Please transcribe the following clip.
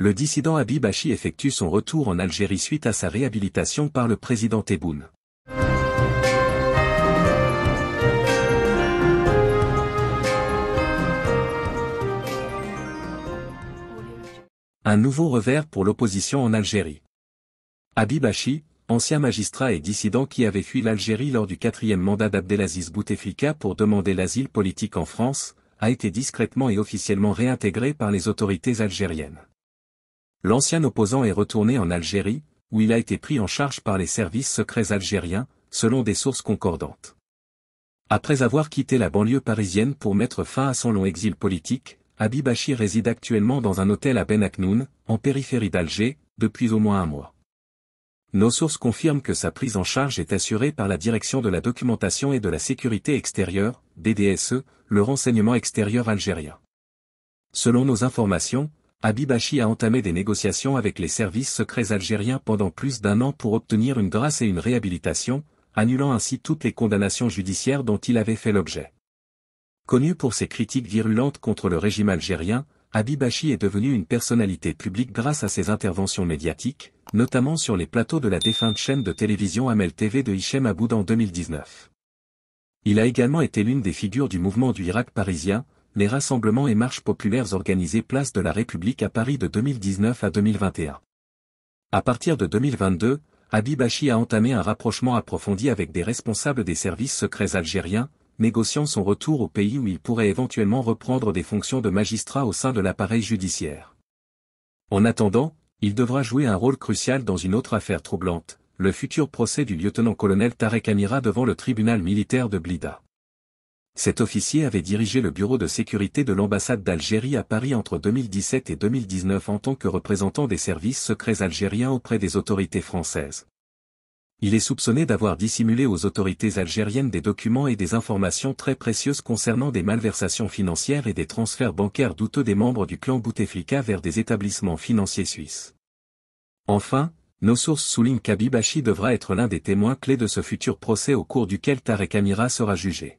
le dissident Habib Bashi effectue son retour en Algérie suite à sa réhabilitation par le président Tebboune. Un nouveau revers pour l'opposition en Algérie. Habib Bashi, ancien magistrat et dissident qui avait fui l'Algérie lors du quatrième mandat d'Abdelaziz Bouteflika pour demander l'asile politique en France, a été discrètement et officiellement réintégré par les autorités algériennes. L'ancien opposant est retourné en Algérie, où il a été pris en charge par les services secrets algériens, selon des sources concordantes. Après avoir quitté la banlieue parisienne pour mettre fin à son long exil politique, Bachi réside actuellement dans un hôtel à Ben Aknoun, en périphérie d'Alger, depuis au moins un mois. Nos sources confirment que sa prise en charge est assurée par la Direction de la Documentation et de la Sécurité Extérieure, DDSE, le renseignement extérieur algérien. Selon nos informations, Abibachi a entamé des négociations avec les services secrets algériens pendant plus d'un an pour obtenir une grâce et une réhabilitation, annulant ainsi toutes les condamnations judiciaires dont il avait fait l'objet. Connu pour ses critiques virulentes contre le régime algérien, Abibachi est devenu une personnalité publique grâce à ses interventions médiatiques, notamment sur les plateaux de la défunte chaîne de télévision Amel TV de Hichem Aboud en 2019. Il a également été l'une des figures du mouvement du Irak parisien, les rassemblements et marches populaires organisés place de la République à Paris de 2019 à 2021. À partir de 2022, Abibachi a entamé un rapprochement approfondi avec des responsables des services secrets algériens, négociant son retour au pays où il pourrait éventuellement reprendre des fonctions de magistrat au sein de l'appareil judiciaire. En attendant, il devra jouer un rôle crucial dans une autre affaire troublante, le futur procès du lieutenant-colonel Tarek Amira devant le tribunal militaire de Blida cet officier avait dirigé le bureau de sécurité de l'ambassade d'Algérie à Paris entre 2017 et 2019 en tant que représentant des services secrets algériens auprès des autorités françaises. Il est soupçonné d'avoir dissimulé aux autorités algériennes des documents et des informations très précieuses concernant des malversations financières et des transferts bancaires douteux des membres du clan Bouteflika vers des établissements financiers suisses. Enfin, nos sources soulignent qu'Abibachi devra être l'un des témoins clés de ce futur procès au cours duquel Tarek Amira sera jugé.